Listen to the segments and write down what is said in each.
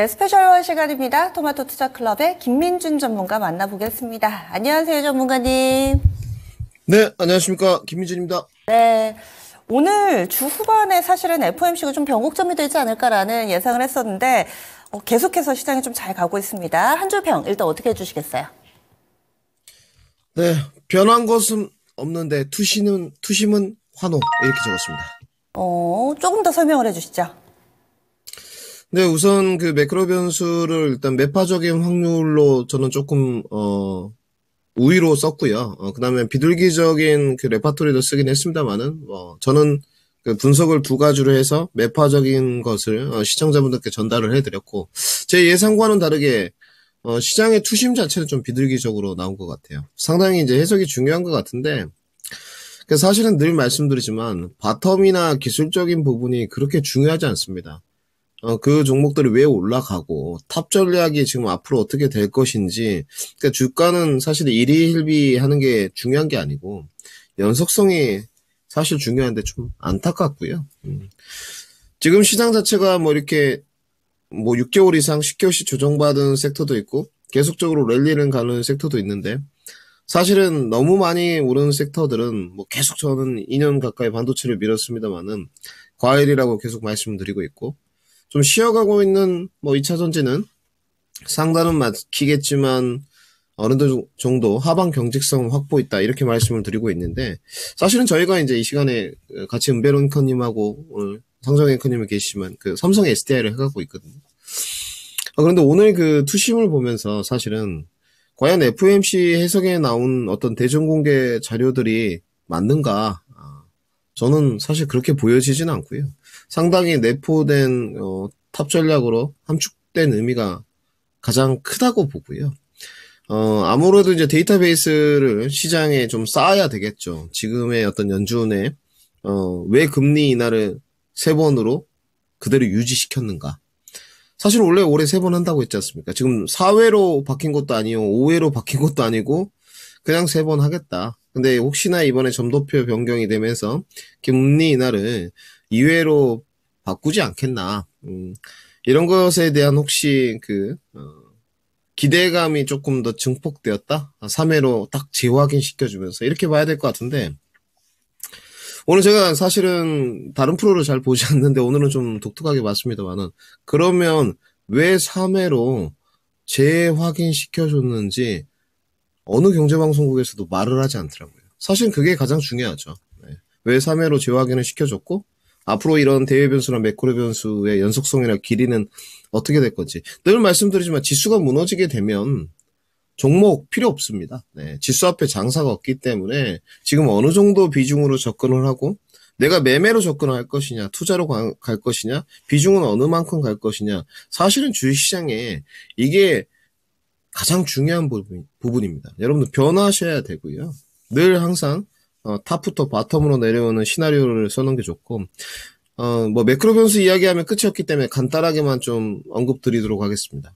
네, 스페셜 시간입니다. 토마토 투자 클럽의 김민준 전문가 만나보겠습니다. 안녕하세요, 전문가님. 네, 안녕하십니까. 김민준입니다. 네. 오늘 주 후반에 사실은 FOMC가 좀 변곡점이 되지 않을까라는 예상을 했었는데 어, 계속해서 시장이 좀 잘 가고 있습니다. 한줄평 일단 어떻게 해주시겠어요? 네, 변한 것은 없는데 투심은 투심은 환호 이렇게 적었습니다. 어, 조금 더 설명을 해주시죠. 네, 우선 그 매크로 변수를 일단 매파적인 확률로 저는 조금 어 우위로 썼고요. 어, 그다음에 비둘기적인 그 레파토리도 쓰긴 했습니다만은 어, 저는 그 분석을 두 가지로 해서 매파적인 것을 어, 시청자분들께 전달을 해드렸고 제 예상과는 다르게 어, 시장의 투심 자체는 좀 비둘기적으로 나온 것 같아요. 상당히 이제 해석이 중요한 것 같은데 그 사실은 늘 말씀드리지만 바텀이나 기술적인 부분이 그렇게 중요하지 않습니다. 어, 그 종목들이 왜 올라가고 탑 전략이 지금 앞으로 어떻게 될 것인지 그러니까 주가는 사실 일희일비 하는 게 중요한 게 아니고 연속성이 사실 중요한데 좀 안타깝고요. 음. 지금 시장 자체가 뭐 이렇게 뭐 6개월 이상 10개월씩 조정받은 섹터도 있고 계속적으로 랠리는 가는 섹터도 있는데 사실은 너무 많이 오른 섹터들은 뭐 계속 저는 2년 가까이 반도체를 밀었습니다만은 과일이라고 계속 말씀드리고 있고 좀 쉬어가고 있는 뭐 2차 전지는 상단은 막히겠지만 어느 정도 하방 경직성 확보 있다 이렇게 말씀을 드리고 있는데 사실은 저희가 이제 이 시간에 같이 은베론커님하고 오늘 상정앵커님이 계시지만 그 삼성 SDI를 해가고 있거든요. 아, 그런데 오늘 그 투심을 보면서 사실은 과연 FOMC 해석에 나온 어떤 대중공개 자료들이 맞는가 아, 저는 사실 그렇게 보여지진 않고요. 상당히 내포된 어, 탑 전략으로 함축된 의미가 가장 크다고 보고요. 어, 아무래도 이제 데이터베이스를 시장에 좀 쌓아야 되겠죠. 지금의 어떤 연준의, 어, 왜 금리 인하를 세 번으로 그대로 유지시켰는가. 사실 원래 올해 세 번 한다고 했지 않습니까? 지금 4회로 바뀐 것도 아니고 5회로 바뀐 것도 아니고 그냥 세 번 하겠다. 근데 혹시나 이번에 점도표 변경이 되면서 금리 인하를 2회로 바꾸지 않겠나. 음, 이런 것에 대한 혹시 그, 어, 기대감이 조금 더 증폭되었다? 3회로 아, 딱 재확인 시켜주면서 이렇게 봐야 될 것 같은데, 오늘 제가 사실은 다른 프로를 잘 보지 않는데 오늘은 좀 독특하게 봤습니다만은 그러면 왜 3회로 재확인 시켜줬는지 어느 경제방송국에서도 말을 하지 않더라고요. 사실 그게 가장 중요하죠. 네. 왜 3회로 재확인을 시켜줬고 앞으로 이런 대외 변수나 매크로 변수의 연속성이나 길이는 어떻게 될 건지. 늘 말씀드리지만 지수가 무너지게 되면 종목 필요 없습니다. 네, 지수 앞에 장사가 없기 때문에 지금 어느 정도 비중으로 접근을 하고 내가 매매로 접근할 것이냐, 투자로 갈 것이냐, 비중은 어느 만큼 갈 것이냐. 사실은 주식시장에 이게 가장 중요한 부분, 부분입니다. 여러분들 변화하셔야 되고요. 늘 항상 어, 탑부터 바텀으로 내려오는 시나리오를 써놓은 게 좋고 어, 뭐 매크로 변수 이야기하면 끝이었기 때문에 간단하게만 좀 언급드리도록 하겠습니다.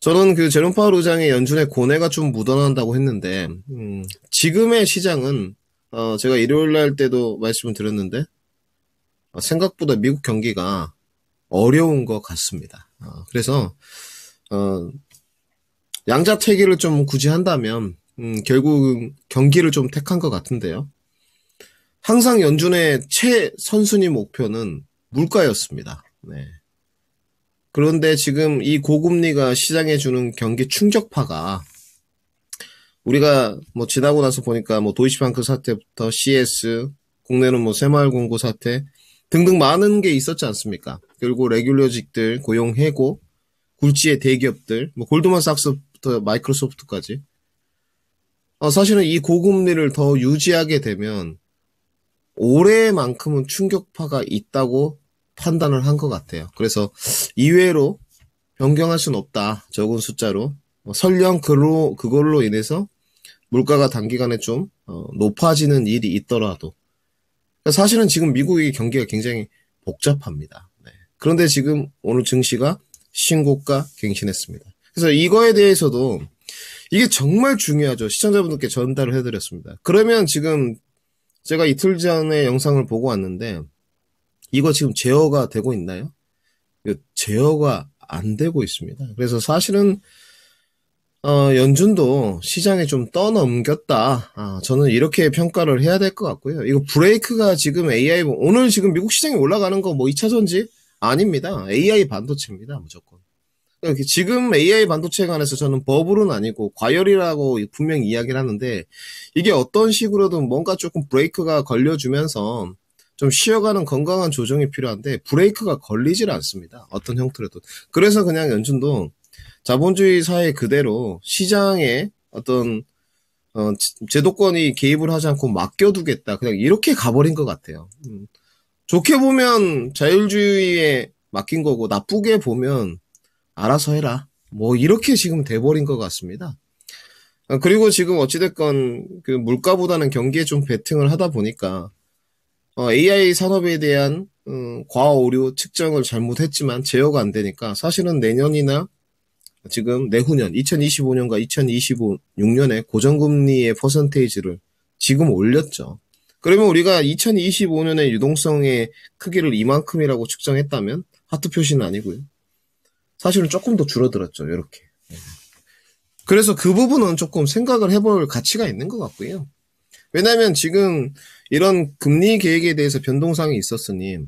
저는 그 제롬 파월 의장의 연준의 고뇌가 좀 묻어난다고 했는데 음, 지금의 시장은 어, 제가 일요일 날 때도 말씀을 드렸는데 어, 생각보다 미국 경기가 어려운 것 같습니다. 어, 그래서 어, 양자퇴기를 좀 굳이 한다면 음, 결국 경기를 좀 택한 것 같은데요. 항상 연준의 최 선순위 목표는 물가였습니다. 네. 그런데 지금 이 고금리가 시장에 주는 경기 충격파가 우리가 뭐 지나고 나서 보니까 뭐 도이치뱅크 사태부터 CS, 국내는 뭐 새마을공고 사태 등등 많은 게 있었지 않습니까? 그리고 레귤러직들 고용 해고, 굴지의 대기업들, 뭐 골드만삭스부터 마이크로소프트까지 어, 사실은 이 고금리를 더 유지하게 되면 올해만큼은 충격파가 있다고 판단을 한 것 같아요. 그래서 이외로 변경할 수는 없다. 적은 숫자로. 어, 뭐 설령 그로, 그걸로 인해서 물가가 단기간에 좀 어, 높아지는 일이 있더라도 그러니까 사실은 지금 미국의 경기가 굉장히 복잡합니다. 네. 그런데 지금 오늘 증시가 신고가 갱신했습니다. 그래서 이거에 대해서도 이게 정말 중요하죠. 시청자분들께 전달을 해드렸습니다. 그러면 지금 제가 이틀 전에 영상을 보고 왔는데 이거 지금 제어가 되고 있나요? 제어가 안 되고 있습니다. 그래서 사실은 어, 연준도 시장에 좀 떠넘겼다. 아, 저는 이렇게 평가를 해야 될 것 같고요. 이거 브레이크가 지금 AI 오늘 지금 미국 시장이 올라가는 거 뭐 2차 전지 아닙니다. AI 반도체입니다. 무조건. 지금 AI 반도체에 관해서 저는 버블은 아니고 과열이라고 분명히 이야기를 하는데 이게 어떤 식으로든 뭔가 조금 브레이크가 걸려주면서 좀 쉬어가는 건강한 조정이 필요한데 브레이크가 걸리질 않습니다. 어떤 형태로도 그래서 그냥 연준도 자본주의 사회 그대로 시장에 어떤 어, 제도권이 개입을 하지 않고 맡겨두겠다. 그냥 이렇게 가버린 것 같아요. 음. 좋게 보면 자율주의에 맡긴 거고 나쁘게 보면 알아서 해라. 뭐 이렇게 지금 돼버린 것 같습니다. 어, 그리고 지금 어찌됐건 그 물가보다는 경기에 좀 베팅을 하다 보니까 어, AI 산업에 대한 음, 어, 과 오류 측정을 잘못했지만 제어가 안 되니까 사실은 내년이나 지금 내후년 2025년과 2026년에 고정금리의 퍼센테이지를 지금 올렸죠. 그러면 우리가 2 0 2 5년에 유동성의 크기를 이만큼이라고 측정했다면 하트 표시는 아니고요. 사실은 조금 더 줄어들었죠. 이렇게. 예. 그래서 그 부분은 조금 생각을 해볼 가치가 있는 것 같고요. 왜냐하면 지금 이런 금리 계획에 대해서 변동상이 있었으니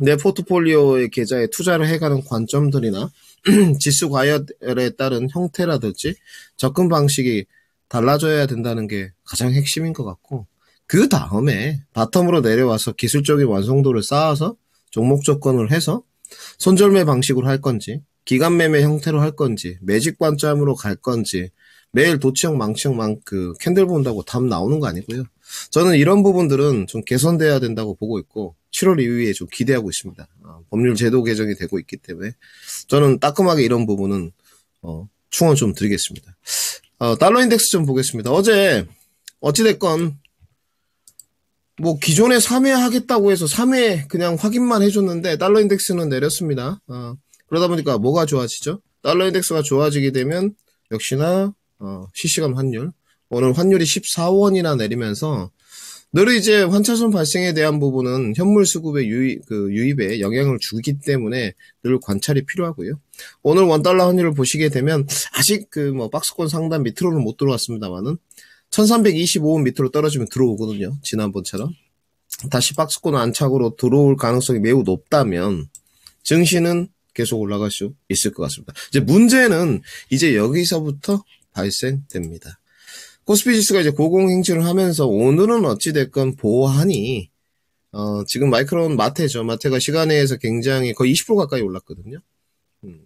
내 포트폴리오의 계좌에 투자를 해가는 관점들이나 지수 과열에 따른 형태라든지 접근 방식이 달라져야 된다는 게 가장 핵심인 것 같고 그 다음에 바텀으로 내려와서 기술적인 완성도를 쌓아서 종목 접근을 해서 손절매 방식으로 할 건지 기간 매매 형태로 할 건지 매직 관점으로 갈 건지 매일 도치형 망치형 만그 캔들 본다고 답 나오는 거 아니고요. 저는 이런 부분들은 좀 개선돼야 된다고 보고 있고 7월 이후에 좀 기대하고 있습니다. 어, 법률 제도 개정이 되고 있기 때문에 저는 따끔하게 이런 부분은 어, 충원 좀 드리겠습니다. 어, 달러 인덱스 좀 보겠습니다. 어제 어찌됐건 뭐 기존에 3회 하겠다고 해서 3회 그냥 확인만 해줬는데 달러 인덱스는 내렸습니다. 어, 그러다 보니까 뭐가 좋아지죠? 달러 인덱스가 좋아지게 되면 역시나 어, 실시간 환율 오늘 환율이 14원이나 내리면서 늘 이제 환차손 발생에 대한 부분은 현물 수급의 유입, 그 유입에 영향을 주기 때문에 늘 관찰이 필요하고요. 오늘 원달러 환율을 보시게 되면 아직 그 뭐 박스권 상단 밑으로는 못 들어왔습니다만은 1325원 밑으로 떨어지면 들어오거든요. 지난번처럼. 다시 박스권 안착으로 들어올 가능성이 매우 높다면 증시는 계속 올라갈 수 있을 것 같습니다. 이제 문제는 이제 여기서부터 발생됩니다. 코스피 지스가 이제 고공행진을 하면서 오늘은 어찌됐건 보하니 어, 지금 마이크론 마테죠. 마테가 시간에서 굉장히 거의 20% 가까이 올랐거든요. 음,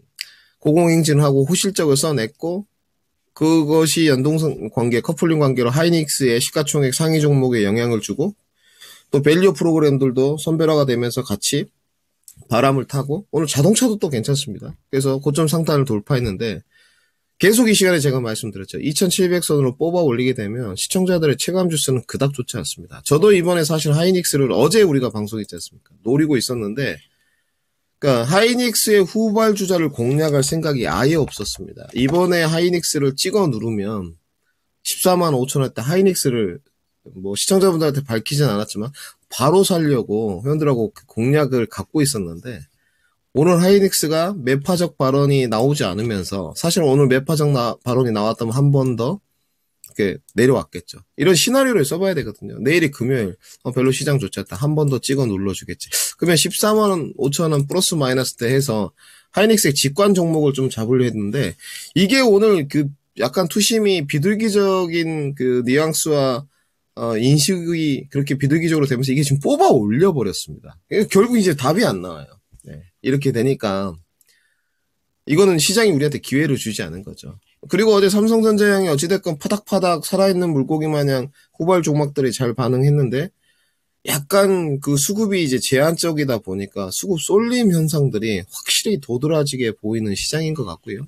고공행진하고 호실적을 써냈고 그것이 연동성 관계, 커플링 관계로 하이닉스의 시가총액 상위 종목에 영향을 주고 또 밸류 프로그램들도 선별화가 되면서 같이 바람을 타고 오늘 자동차도 또 괜찮습니다. 그래서 고점 상단을 돌파했는데 계속 이 시간에 제가 말씀드렸죠. 2700선으로 뽑아 올리게 되면 시청자들의 체감 주스는 그닥 좋지 않습니다. 저도 이번에 사실 하이닉스를 어제 우리가 방송했지 않습니까? 노리고 있었는데 그러니까 하이닉스의 후발 주자를 공략할 생각이 아예 없었습니다. 이번에 하이닉스를 찍어 누르면 1 4 5 0 0 0 원대 하이닉스를 뭐 시청자분들한테 밝히진 않았지만 바로 살려고 회원들하고 그 공략을 갖고 있었는데 오늘 하이닉스가 매파적 발언이 나오지 않으면서 사실 오늘 매파적 나, 발언이 나왔다면 한 번 더 이렇게 내려왔겠죠. 이런 시나리오를 써봐야 되거든요. 내일이 금요일 어, 별로 시장 좋지 않다. 한 번 더 찍어 눌러주겠지. 그러면 14만 원, 5천 원 플러스 마이너스 때 해서 하이닉스의 직관 종목을 좀 잡으려 했는데 이게 오늘 그 약간 투심이 비둘기적인 그 뉘앙스와 어, 인식이 그렇게 비둘기적으로 되면서 이게 지금 뽑아 올려 버렸습니다. 결국 이제 답이 안 나와요. 네. 이렇게 되니까 이거는 시장이 우리한테 기회를 주지 않은 거죠. 그리고 어제 삼성전자 향이 어찌됐건 파닥파닥 살아있는 물고기 마냥 후발 종막들이 잘 반응했는데 약간 그 수급이 이제 제한적이다 보니까 수급 쏠림 현상들이 확실히 도드라지게 보이는 시장인 것 같고요.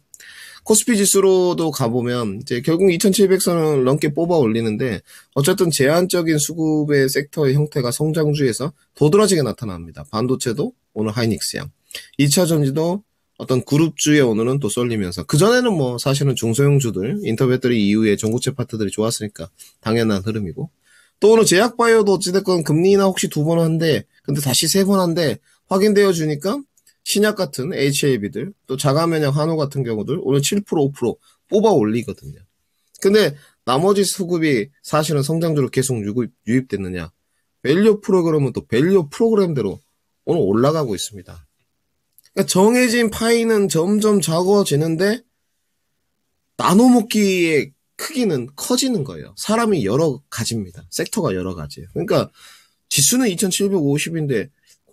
코스피 지수로도 가보면 이제 결국 2,700선을 넘게 뽑아 올리는데 어쨌든 제한적인 수급의 섹터의 형태가 성장주에서 도드라지게 나타납니다. 반도체도 오늘 하이닉스 형 2차 전지도 어떤 그룹주에 오늘은 또 쏠리면서 그전에는 뭐 사실은 중소형주들 인터배터리 이후에 전고체 파트들이 좋았으니까 당연한 흐름이고 또 오늘 제약바이오도 어찌됐건 금리 인하 혹시 두 번 한데 근데 다시 세 번 한데 확인되어 주니까 신약 같은 HAB들, 또 자가면역 한우 같은 경우들 오늘 7% 5% 뽑아 올리거든요. 근데 나머지 수급이 사실은 성장주로 계속 유입, 됐느냐 밸류 프로그램은 또 밸류 프로그램대로 오늘 올라가고 있습니다. 그러니까 정해진 파이는 점점 작아지는데 나눠 먹기의 크기는 커지는 거예요. 사람이 여러 가지입니다. 섹터가 여러 가지예요. 그러니까 지수는 2750인데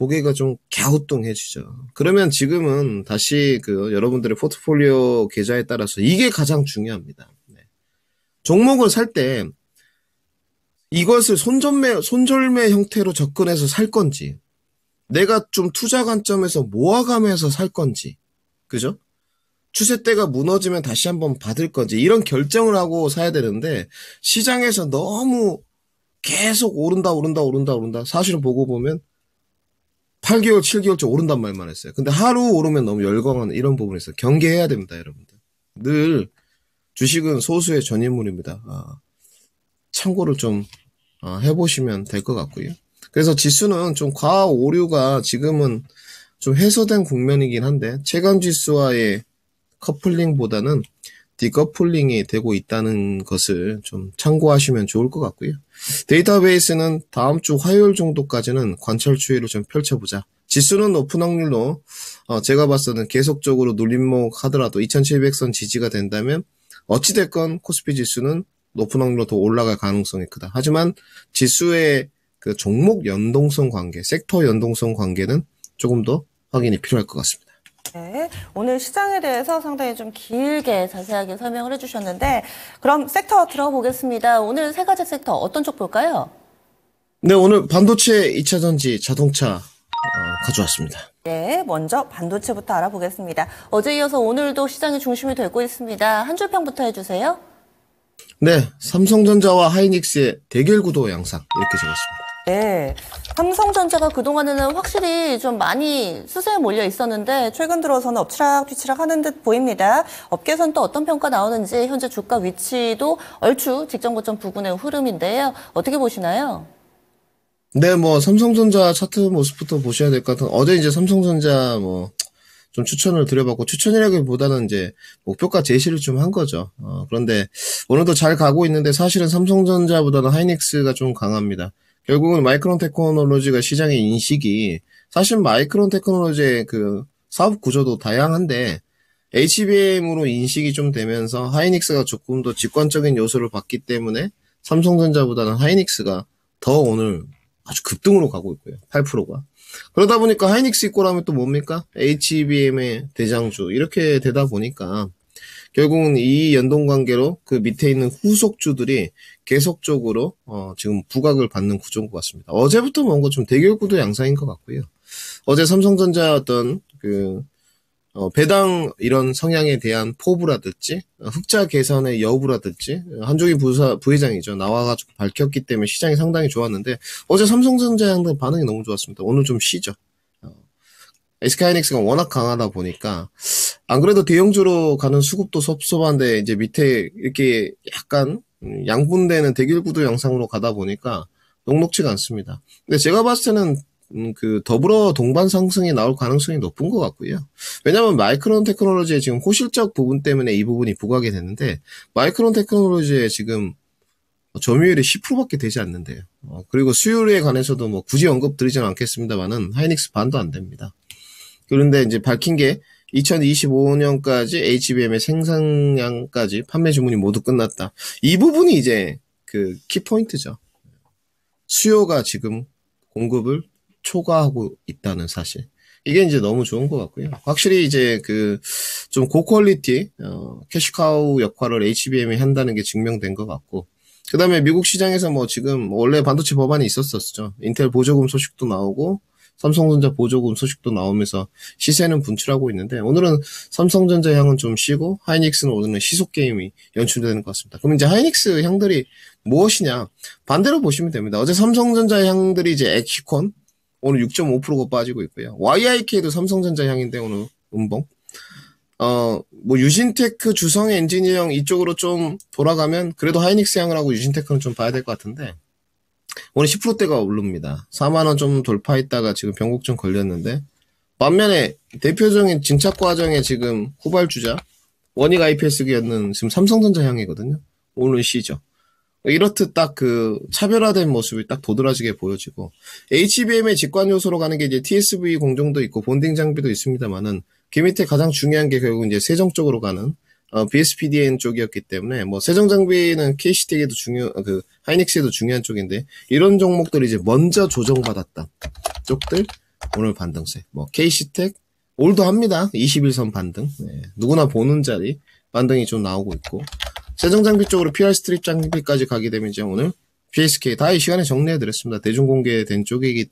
고개가 좀 갸우뚱해지죠. 그러면 지금은 다시 그 여러분들의 포트폴리오 계좌에 따라서 이게 가장 중요합니다. 네. 종목을 살 때 이것을 손절매, 손절매 형태로 접근해서 살 건지, 내가 좀 투자 관점에서 모아가면서 살 건지, 그죠? 추세때가 무너지면 다시 한번 받을 건지, 이런 결정을 하고 사야 되는데, 시장에서 너무 계속 오른다, 오른다, 오른다, 오른다. 사실은 보고 보면 8개월, 7개월째 오른단 말만 했어요. 근데 하루 오르면 너무 열광하는 이런 부분이 있어요. 경계해야 됩니다, 여러분들. 늘 주식은 소수의 전인물입니다. 아, 참고를 좀 아, 해보시면 될 것 같고요. 그래서 지수는 좀과 오류가 지금은 좀 해소된 국면이긴 한데 체감 지수와의 커플링보다는 디커플링이 되고 있다는 것을 좀 참고하시면 좋을 것 같고요. 데이터베이스는 다음 주 화요일 정도까지는 관찰 추이를 좀 펼쳐보자. 지수는 높은 확률로 어 제가 봤을 때는 계속적으로 눌림목 하더라도 2700선 지지가 된다면 어찌됐건 코스피 지수는 높은 확률로 더 올라갈 가능성이 크다. 하지만 지수의 그 종목 연동성 관계, 섹터 연동성 관계는 조금 더 확인이 필요할 것 같습니다. 네, 오늘 시장에 대해서 상당히 좀 길게 자세하게 설명을 해주셨는데 그럼 섹터 들어보겠습니다. 오늘 세 가지 섹터 어떤 쪽 볼까요? 네, 오늘 반도체 2차 전지 자동차 어, 가져왔습니다. 네, 먼저 반도체부터 알아보겠습니다. 어제 이어서 오늘도 시장의 중심이 되고 있습니다. 한 줄평부터 해주세요. 네, 삼성전자와 하이닉스의 대결 구도 양상 이렇게 적었습니다. 네. 삼성전자가 그동안에는 확실히 좀 많이 수세에 몰려 있었는데 최근 들어서는 엎치락뒤치락 하는 듯 보입니다. 업계에서는 또 어떤 평가 나오는지 현재 주가 위치도 얼추 직전 고점 부근의 흐름인데요. 어떻게 보시나요? 네, 뭐 삼성전자 차트 모습부터 보셔야 될 것 같은. 어제 이제 삼성전자 뭐 좀 추천을 드려봤고 추천이라기보다는 이제 목표가 제시를 좀 한 거죠. 어, 그런데 오늘도 잘 가고 있는데 사실은 삼성전자보다는 하이닉스가 좀 강합니다. 결국은 마이크론 테크놀로지가 시장의 인식이 사실 마이크론 테크놀로지의 그 사업 구조도 다양한데 HBM으로 인식이 좀 되면서 하이닉스가 조금 더 직관적인 요소를 받기 때문에 삼성전자보다는 하이닉스가 더 오늘 아주 급등으로 가고 있고요. 8%가. 그러다 보니까 하이닉스 입고라면 또 뭡니까? HBM의 대장주. 이렇게 되다 보니까 결국은 이 연동 관계로 그 밑에 있는 후속주들이 계속적으로 어, 지금 부각을 받는 구조인 것 같습니다. 어제부터 뭔가 좀 대결 구도 양상인 것 같고요. 어제 삼성전자 어떤 그 어, 배당 이런 성향에 대한 포부라든지 흑자 계산의 여부라든지 한종희 부사, 부회장이죠 나와가지고 밝혔기 때문에 시장이 상당히 좋았는데 어제 삼성전자 양등 반응이 너무 좋았습니다. 오늘 좀 쉬죠. 어, SK하이닉스가 워낙 강하다 보니까 안 그래도 대형주로 가는 수급도 섭섭한데 이제 밑에 이렇게 약간 양분되는 대결구도 양상으로 가다 보니까 녹록치가 않습니다. 근데 제가 봤을 때는 음, 그 더불어 동반 상승이 나올 가능성이 높은 것 같고요. 왜냐하면 마이크론 테크놀로지의 지금 호실적 부분 때문에 이 부분이 부각이 됐는데 마이크론 테크놀로지의 지금 점유율이 10%밖에 되지 않는데요. 어, 그리고 수율에 관해서도 뭐 굳이 언급드리지는 않겠습니다만은 하이닉스 반도 안 됩니다. 그런데 이제 밝힌 게 2025년까지 HBM의 생산량까지 판매 주문이 모두 끝났다. 이 부분이 이제 그 키포인트죠. 수요가 지금 공급을 초과하고 있다는 사실. 이게 이제 너무 좋은 것 같고요. 확실히 이제 그 좀 고퀄리티 어, 캐시카우 역할을 HBM이 한다는 게 증명된 것 같고 그다음에 미국 시장에서 뭐 지금 원래 반도체 법안이 있었었죠. 인텔 보조금 소식도 나오고 삼성전자 보조금 소식도 나오면서 시세는 분출하고 있는데 오늘은 삼성전자 향은 좀 쉬고 하이닉스는 오늘은 시속 게임이 연출되는 것 같습니다. 그럼 이제 하이닉스 향들이 무엇이냐 반대로 보시면 됩니다. 어제 삼성전자 향들이 이제 엑시콘 오늘 6.5%가 빠지고 있고요. YIK도 삼성전자 향인데 오늘 음봉. 어, 뭐, 유진테크, 주성 엔지니어형 이쪽으로 좀 돌아가면, 그래도 하이닉스 향을 하고 유진테크는 좀 봐야 될 것 같은데, 오늘 10%대가 오릅니다. 4만원 좀 돌파했다가 지금 변곡점 걸렸는데, 반면에 대표적인 진착 과정에 지금 후발주자, 원익 IPS기였는 지금 삼성전자 향이거든요. 오늘 시죠. 이렇듯 딱 그 차별화된 모습이 딱 도드라지게 보여지고 HBM의 직관 요소로 가는 게 이제 TSV 공정도 있고 본딩 장비도 있습니다만은 그 밑에 가장 중요한 게 결국 이제 세정 적으로 가는 어, BSPDN 쪽이었기 때문에 뭐 세정 장비는 KCT에도 중요 어, 그 하이닉스에도 중요한 쪽인데 이런 종목들이 이제 먼저 조정받았다 쪽들 오늘 반등세 뭐 KC텍 올도 합니다 21선 반등 네, 누구나 보는 자리 반등이 좀 나오고 있고 세정 장비 쪽으로 PR 스트립 장비까지 가게 되면 이제 오늘 PSK 다 이 시간에 정리해드렸습니다 대중 공개된 쪽이기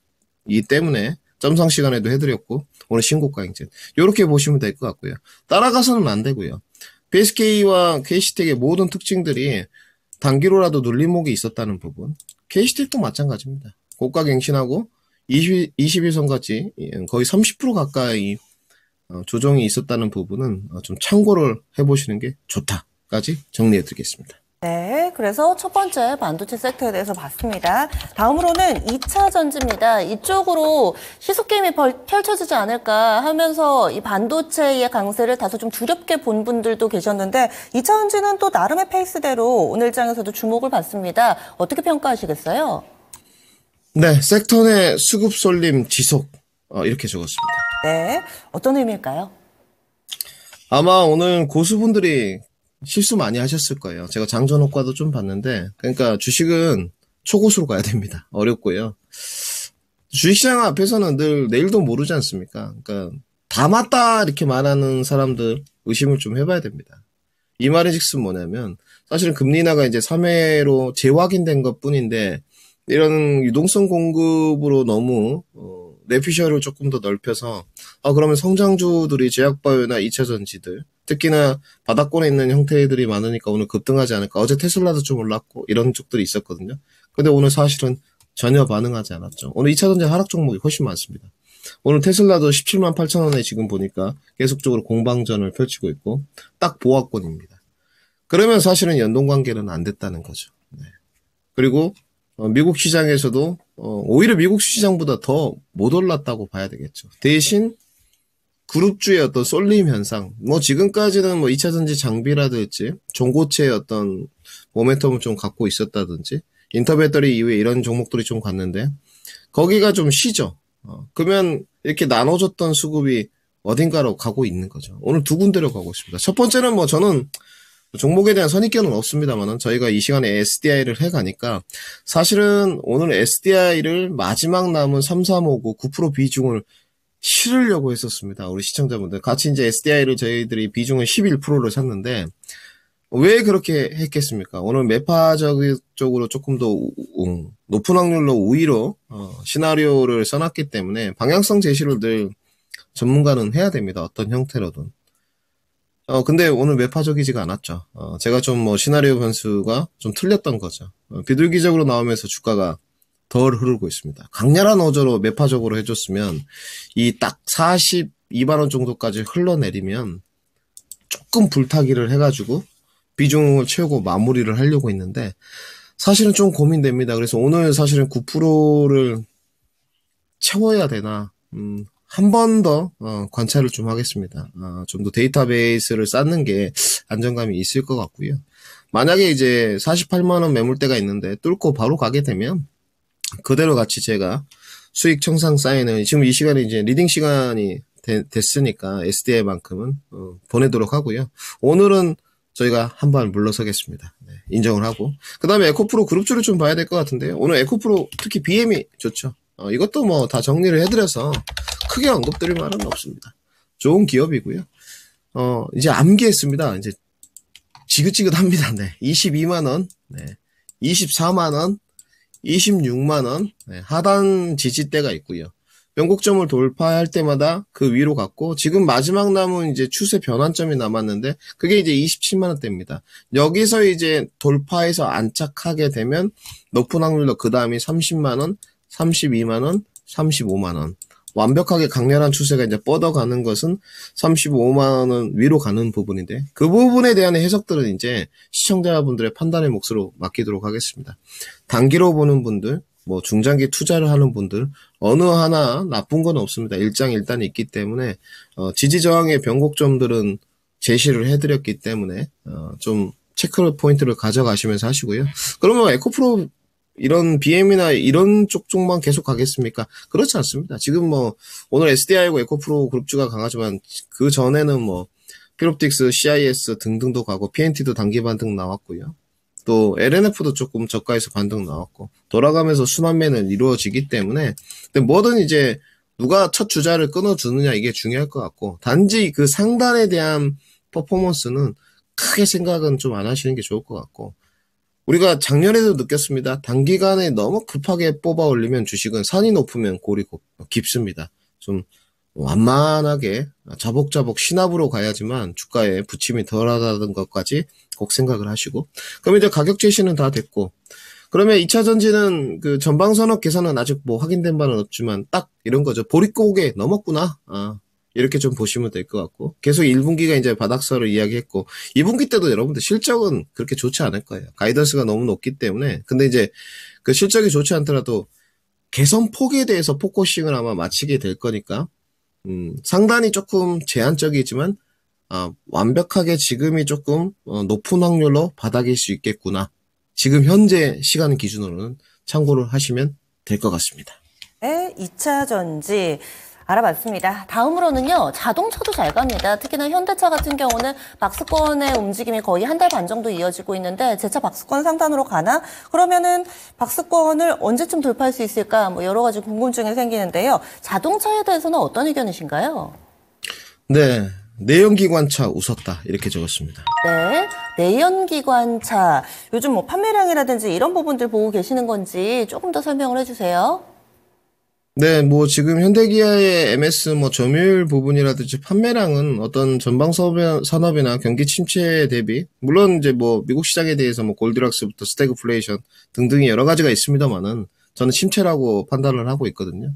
때문에 점상 시간에도 해드렸고 오늘 신고가 행진. 이렇게 보시면 될 것 같고요 따라가서는 안 되고요 BSK와 KC텍의 모든 특징들이 단기로라도 눌림목이 있었다는 부분. KC텍도 마찬가지입니다. 고가 갱신하고 20, 21선까지 거의 30% 가까이 어, 조정이 있었다는 부분은 어, 좀 참고를 해보시는 게 좋다까지 정리해 드리겠습니다. 네, 그래서 첫 번째 반도체 섹터에 대해서 봤습니다. 다음으로는 2차 전지입니다. 이쪽으로 시속게임이 펼쳐지지 않을까 하면서 이 반도체의 강세를 다소 좀 두렵게 본 분들도 계셨는데 2차 전지는 또 나름의 페이스대로 오늘장에서도 주목을 받습니다. 어떻게 평가하시겠어요? 네, 섹터 내 수급 쏠림 지속 어, 이렇게 적었습니다. 네, 어떤 의미일까요? 아마 오늘 고수분들이 실수 많이 하셨을 거예요. 제가 장전 효과도 좀 봤는데, 그러니까 주식은 초고수로 가야 됩니다. 어렵고요. 주식시장 앞에서는 늘 내일도 모르지 않습니까? 그러니까 다 맞다 이렇게 말하는 사람들 의심을 좀 해봐야 됩니다. 이 말인즉슨 뭐냐면 사실은 금리 인하가 이제 3회로 재확인된 것뿐인데 이런 유동성 공급으로 너무 어, 내피셜을 조금 더 넓혀서 아 그러면 성장주들이 제약바이오나 2차전지들 특히나 바닥권에 있는 형태들이 많으니까 오늘 급등하지 않을까 어제 테슬라도 좀 올랐고 이런 쪽들이 있었거든요 근데 오늘 사실은 전혀 반응하지 않았죠 오늘 2차전지 하락 종목이 훨씬 많습니다 오늘 테슬라도 17만 8천 원에 지금 보니까 계속적으로 공방전을 펼치고 있고 딱 보합권입니다 그러면 사실은 연동관계는 안 됐다는 거죠 네. 그리고 어, 미국 시장에서도 어, 오히려 미국 시장보다 더 못 올랐다고 봐야 되겠죠. 대신 그룹주의 어떤 쏠림 현상, 뭐 지금까지는 뭐 2차 전지 장비라든지 종고체의 어떤 모멘텀을 좀 갖고 있었다든지 인터배터리 이후에 이런 종목들이 좀 갔는데 거기가 좀 쉬죠. 어, 그러면 이렇게 나눠줬던 수급이 어딘가로 가고 있는 거죠. 오늘 두 군데로 가고 있습니다. 첫 번째는 뭐 저는 종목에 대한 선입견은 없습니다만은 저희가 이 시간에 SDI를 해가니까 사실은 오늘 SDI를 마지막 남은 3359 9% 비중을 실으려고 했었습니다. 우리 시청자분들. 같이 이제 SDI를 저희들이 비중을 11%를 샀는데 왜 그렇게 했겠습니까? 오늘 매파적으로 조금 더 높은 확률로 우위로 어, 시나리오를 써놨기 때문에 방향성 제시를 늘 전문가는 해야 됩니다. 어떤 형태로든. 어, 근데 오늘 매파적이지가 않았죠. 어, 제가 좀 뭐 시나리오 변수가 좀 틀렸던 거죠. 어, 비둘기적으로 나오면서 주가가 덜 흐르고 있습니다. 강렬한 어조로 매파적으로 해줬으면 이 딱 42만원 정도까지 흘러내리면 조금 불타기를 해가지고 비중을 채우고 마무리를 하려고 있는데 사실은 좀 고민됩니다. 그래서 오늘 사실은 9%를 채워야 되나, 음, 한번더 어, 관찰을 좀 하겠습니다. 어, 좀 더 데이터베이스를 쌓는 게 안정감이 있을 것 같고요. 만약에 이제 48만 원 매물대가 있는데 뚫고 바로 가게 되면 그대로 같이 제가 수익 청산 사인을 지금 이 시간에 이제 리딩 시간이 되, 됐으니까 SDA만큼은 어, 보내도록 하고요. 오늘은 저희가 한 번 물러서겠습니다. 네, 인정을 하고 그 다음에 에코프로 그룹주를 좀 봐야 될 것 같은데요. 오늘 에코프로 특히 BM이 좋죠. 어, 이것도 뭐 다 정리를 해드려서 크게 언급드릴 말은 없습니다. 좋은 기업이고요. 어, 이제 암기했습니다. 이제 지긋지긋합니다. 네. 22만원, 네. 24만원, 26만원, 네. 하단 지지대가 있고요. 변곡점을 돌파할 때마다 그 위로 갔고 지금 마지막 남은 이제 추세 변환점이 남았는데 그게 이제 27만 원대입니다. 여기서 이제 돌파해서 안착하게 되면 높은 확률로 그 다음이 30만 원, 32만 원, 35만 원. 완벽하게 강렬한 추세가 이제 뻗어가는 것은 35만 원 위로 가는 부분인데 그 부분에 대한 해석들은 이제 시청자분들의 판단의 몫으로 맡기도록 하겠습니다. 단기로 보는 분들, 뭐 중장기 투자를 하는 분들 어느 하나 나쁜 건 없습니다. 일장일단이 있기 때문에 어, 지지 저항의 변곡점들은 제시를 해드렸기 때문에 어, 좀 체크 포인트를 가져가시면서 하시고요. 그러면 에코프로 이런 BM이나 이런 쪽 쪽만 계속 가겠습니까? 그렇지 않습니다. 지금 뭐 오늘 SDI고 에코프로 그룹주가 강하지만 그 전에는 뭐 피롭틱스, CIS 등등도 가고 PNT도 단기 반등 나왔고요. 또 LNF도 조금 저가에서 반등 나왔고 돌아가면서 순환매는 이루어지기 때문에 근데 뭐든 이제 누가 첫 주자를 끊어주느냐 이게 중요할 것 같고 단지 그 상단에 대한 퍼포먼스는 크게 생각은 좀 안 하시는 게 좋을 것 같고 우리가 작년에도 느꼈습니다. 단기간에 너무 급하게 뽑아 올리면 주식은 산이 높으면 골이 깊습니다. 좀 완만하게 자복자복 신압으로 가야지만 주가에 부침이 덜하다는 것까지 꼭 생각을 하시고 그럼 이제 가격 제시는 다 됐고 그러면 2차 전지는 그 전방선업 계산은 아직 뭐 확인된 바는 없지만 딱 이런 거죠 보릿고개 넘었구나 아 이렇게 좀 보시면 될 것 같고 계속 1분기가 이제 바닥서를 이야기했고 2분기 때도 여러분들 실적은 그렇게 좋지 않을 거예요. 가이던스가 너무 높기 때문에 근데 이제 그 실적이 좋지 않더라도 개선 폭에 대해서 포커싱을 아마 마치게 될 거니까 음, 상단이 조금 제한적이지만 아, 완벽하게 지금이 조금 어, 높은 확률로 바닥일 수 있겠구나. 지금 현재 시간 기준으로는 참고를 하시면 될 것 같습니다. 에 2차 전지 알아봤습니다. 다음으로는요, 자동차도 잘 갑니다. 특히나 현대차 같은 경우는 박스권의 움직임이 거의 한 달 반 정도 이어지고 있는데, 제차 박스권 상단으로 가나? 그러면은 박스권을 언제쯤 돌파할 수 있을까? 뭐 여러 가지 궁금증이 생기는데요. 자동차에 대해서는 어떤 의견이신가요? 네. 내연기관차 웃었다. 이렇게 적었습니다. 네. 내연기관차. 요즘 뭐 판매량이라든지 이런 부분들 보고 계시는 건지 조금 더 설명을 해주세요. 네, 뭐 지금 현대기아의 MS 뭐 점유율 부분이라든지 판매량은 어떤 전방 산업이나 경기 침체 대비 물론 이제 뭐 미국 시장에 대해서 뭐 골드락스부터 스태그플레이션 등등이 여러 가지가 있습니다만은 저는 침체라고 판단을 하고 있거든요.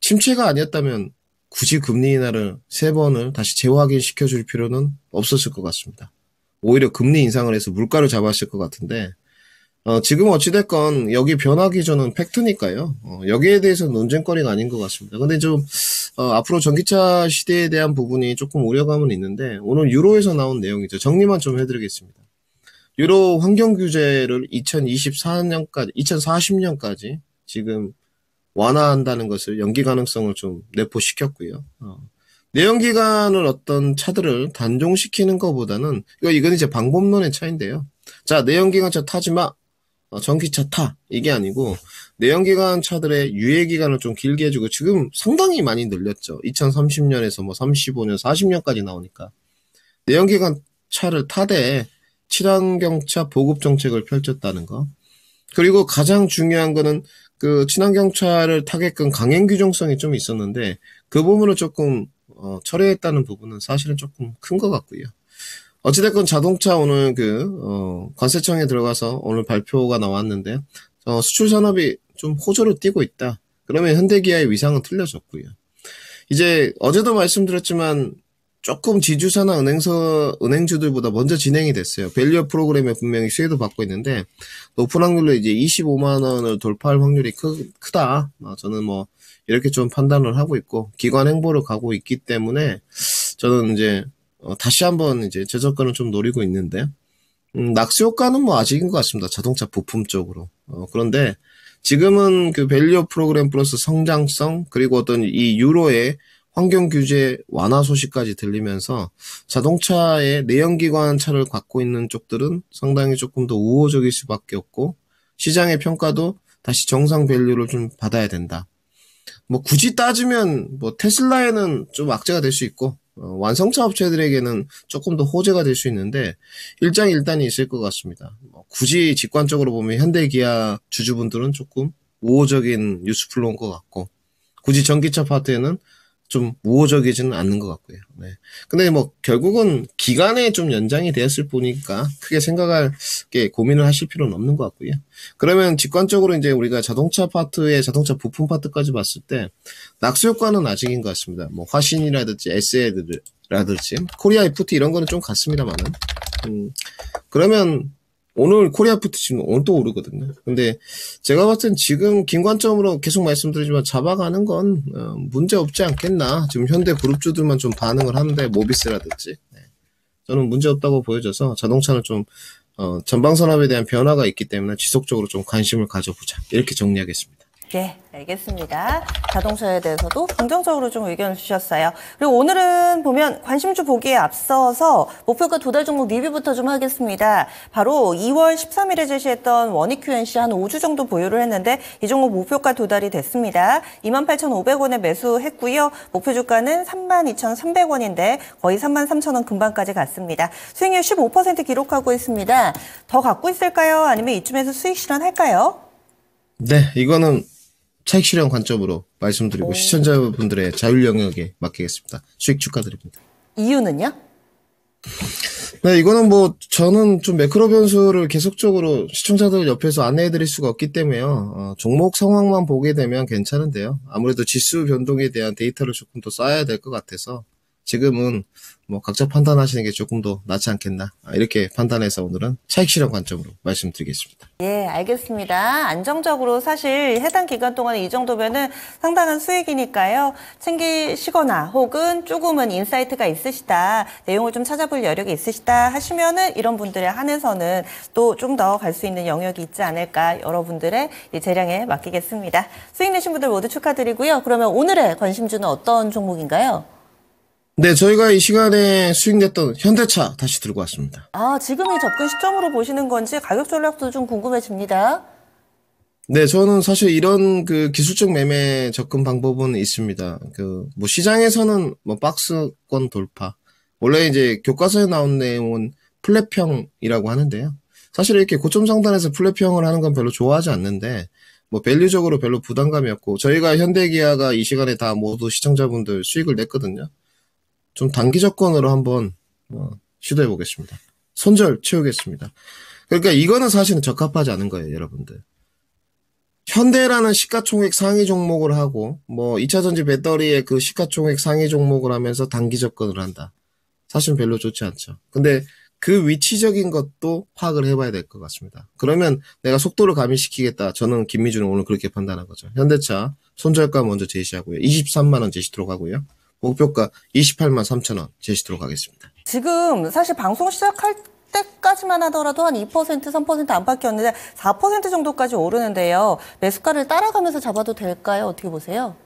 침체가 아니었다면 굳이 금리 인하를 세 번을 다시 재확인 시켜줄 필요는 없었을 것 같습니다. 오히려 금리 인상을 해서 물가를 잡았을 것 같은데 어, 지금 어찌됐건 여기 변화 기전은 팩트니까요. 어, 여기에 대해서 논쟁거리가 아닌 것 같습니다. 근데 좀 어, 앞으로 전기차 시대에 대한 부분이 조금 우려감은 있는데 오늘 유로에서 나온 내용이죠. 정리만 좀 해드리겠습니다. 유로 환경 규제를 2024년까지, 2040년까지 지금 완화한다는 것을 연기 가능성을 좀 내포시켰고요. 어, 내연기관을 어떤 차들을 단종시키는 것보다는 이건 이제 방법론의 차인데요. 자, 내연기관차 타지 마. 어, 전기차 타 이게 아니고 내연기관 차들의 유예 기간을 좀 길게 해주고 지금 상당히 많이 늘렸죠. 2030년에서 뭐 35년, 40년까지 나오니까 내연기관 차를 타되 친환경차 보급 정책을 펼쳤다는 거. 그리고 가장 중요한 거는 그 친환경차를 타게끔 강행 규정성이 좀 있었는데 그 부분을 조금 어, 철회했다는 부분은 사실은 조금 큰 것 같고요. 어찌됐건 자동차 오늘 그, 어, 관세청에 들어가서 오늘 발표가 나왔는데, 어, 수출 산업이 좀 호조를 띄고 있다. 그러면 현대기아의 위상은 틀려졌고요. 이제 어제도 말씀드렸지만 조금 지주사나 은행서 은행주들보다 먼저 진행이 됐어요. 밸류업 프로그램에 분명히 수혜도 받고 있는데 높은 확률로 이제 25만 원을 돌파할 확률이 크, 크다. 아, 저는 뭐 이렇게 좀 판단을 하고 있고 기관 행보를 가고 있기 때문에 저는 이제 어, 다시 한번 이제 최저가는 좀 노리고 있는데 음, 낙수 효과는 뭐 아직인 것 같습니다. 자동차 부품 쪽으로. 어, 그런데 지금은 그 밸류 프로그램 플러스 성장성 그리고 어떤 이 유로의 환경 규제 완화 소식까지 들리면서 자동차의 내연기관 차를 갖고 있는 쪽들은 상당히 조금 더 우호적일 수밖에 없고 시장의 평가도 다시 정상 밸류를 좀 받아야 된다. 뭐 굳이 따지면 뭐 테슬라에는 좀 악재가 될 수 있고 어, 완성차 업체들에게는 조금 더 호재가 될 수 있는데 일장일단이 있을 것 같습니다. 뭐 굳이 직관적으로 보면 현대기아 주주분들은 조금 우호적인 뉴스 플로인 우것 같고 굳이 전기차 파트에는 좀 우호적이지는 않는 것 같고요. 네. 근데 뭐 결국은 기간에 좀 연장이 되었을 뿐이니까 크게 생각할 게 고민을 하실 필요는 없는 것 같고요. 그러면 직관적으로 이제 우리가 자동차 파트에 자동차 부품 파트까지 봤을 때 낙수 효과는 아직인 것 같습니다. 뭐 화신이라든지 SL라든지 코리아 이프 이런 거는 좀 같습니다만은. 음, 그러면 오늘 코리아 푸트 지금 오늘 또 오르거든요. 근데 제가 봤을 땐 지금 긴 관점으로 계속 말씀드리지만 잡아가는 건 어, 문제 없지 않겠나. 지금 현대 그룹주들만 좀 반응을 하는데 모비스라든지 네. 저는 문제 없다고 보여져서 자동차는 좀 어, 전방 산업에 대한 변화가 있기 때문에 지속적으로 좀 관심을 가져보자 이렇게 정리하겠습니다. 예, 알겠습니다. 자동차에 대해서도 긍정적으로 좀 의견을 주셨어요. 그리고 오늘은 보면 관심주 보기에 앞서서 목표가 두달 종목 리뷰부터 좀 하겠습니다. 바로 2월 13일에 제시했던 원익 큐 n 씨한 5주 정도 보유를 했는데 이 종목 목표가 두달이 됐습니다. 28,500원에 매수했고요. 목표 주가는 32,300원인데 거의 33,000원 금방까지 갔습니다. 수익률 15% 기록하고 있습니다. 더 갖고 있을까요? 아니면 이쯤에서 수익 실현할까요? 네, 이거는 차익 실현 관점으로 말씀드리고 오. 시청자분들의 자율 영역에 맡기겠습니다. 수익 축하드립니다. 이유는요? 네, 이거는 뭐 저는 좀 매크로 변수를 계속적으로 시청자들 옆에서 안내해드릴 수가 없기 때문에요. 어, 종목 상황만 보게 되면 괜찮은데요. 아무래도 지수 변동에 대한 데이터를 조금 더 쌓아야 될 것 같아서 지금은 뭐 각자 판단하시는 게 조금 더 낫지 않겠나 아, 이렇게 판단해서 오늘은 차익 실현 관점으로 말씀드리겠습니다. 예, 알겠습니다. 안정적으로 사실 해당 기간 동안에 이 정도면은 상당한 수익이니까요. 챙기시거나 혹은 조금은 인사이트가 있으시다, 내용을 좀 찾아볼 여력이 있으시다 하시면은 이런 분들에 한해서는 또 좀 더 갈 수 있는 영역이 있지 않을까 여러분들의 재량에 맡기겠습니다. 수익 내신 분들 모두 축하드리고요. 그러면 오늘의 관심주는 어떤 종목인가요? 네, 저희가 이 시간에 수익냈던 현대차 다시 들고 왔습니다. 아, 지금이 접근 시점으로 보시는 건지 가격 전략도 좀 궁금해집니다. 네, 저는 사실 이런 그 기술적 매매 접근 방법은 있습니다. 그 뭐 시장에서는 뭐 박스권 돌파. 원래 이제 교과서에 나온 내용은 플랫평이라고 하는데요. 사실 이렇게 고점 상단에서 플랫평을 하는 건 별로 좋아하지 않는데 뭐 밸류적으로 별로 부담감이 없고 저희가 현대기아가 이 시간에 다 모두 시청자분들 수익을 냈거든요. 좀 단기적권으로 한번 어, 시도해 보겠습니다. 손절 채우겠습니다. 그러니까 이거는 사실은 적합하지 않은 거예요, 여러분들. 현대라는 시가총액 상위 종목을 하고 뭐 2차전지 배터리의 그 시가총액 상위 종목을 하면서 단기 접근을 한다. 사실은 별로 좋지 않죠. 근데 그 위치적인 것도 파악을 해봐야 될 것 같습니다. 그러면 내가 속도를 가미시키겠다. 저는 김미준은 오늘 그렇게 판단한 거죠. 현대차 손절가 먼저 제시하고요. 23만 원 제시도록 하고요. 목표가 28만 3천 원 제시도록 하겠습니다. 지금 사실 방송 시작할 때까지만 하더라도 한 2%, 3% 안팎이었는데 4% 정도까지 오르는데요. 매수가를 따라가면서 잡아도 될까요? 어떻게 보세요?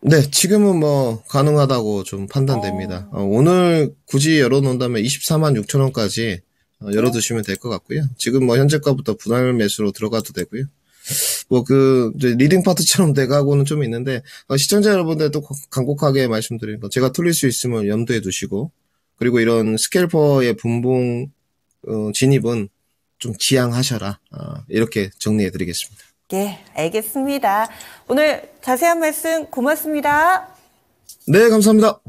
네, 지금은 뭐 가능하다고 좀 판단됩니다. 어... 어, 오늘 굳이 열어놓는다면 24만 6천 원까지 어, 열어두시면 될 것 같고요. 지금 뭐 현재가부터 분할 매수로 들어가도 되고요. 뭐그 리딩 파트처럼 돼가고는 좀 있는데 어, 시청자 여러분들도 간곡하게 말씀드리는 거 제가 틀릴 수 있으면 염두에 두시고 그리고 이런 스캘퍼의 분봉 어, 진입은 좀 지양하셔라 어, 아, 이렇게 정리해드리겠습니다. 예, 알겠습니다. 오늘 자세한 말씀 고맙습니다. 네, 감사합니다.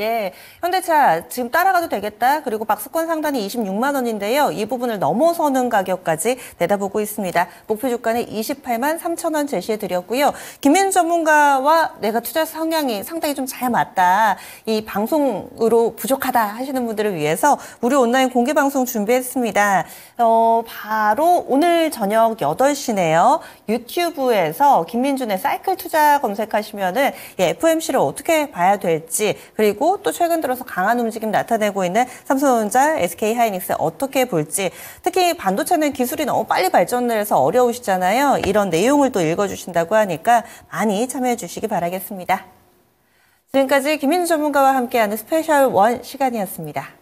예, 현대차 지금 따라가도 되겠다. 그리고 박스권 상단이 26만 원인데요. 이 부분을 넘어서는 가격까지 내다보고 있습니다. 목표 주가는 28만 3천 원 제시해 드렸고요. 김민 전문가와 내가 투자 성향이 상당히 좀 잘 맞다. 이 방송으로 부족하다 하시는 분들을 위해서 우리 온라인 공개 방송 준비했습니다. 어, 바로 오늘 저녁 8시네요. 유튜브에서 김민준의 사이클 투자 검색하시면은 예, FMC를 어떻게 봐야 될지 그리고 또 최근 들어서 강한 움직임 나타내고 있는 삼성전자, SK하이닉스 어떻게 볼지 특히 반도체는 기술이 너무 빨리 발전을 해서 어려우시잖아요. 이런 내용을 또 읽어주신다고 하니까 많이 참여해 주시기 바라겠습니다. 지금까지 김민주 전문가와 함께하는 스페셜 원 시간이었습니다.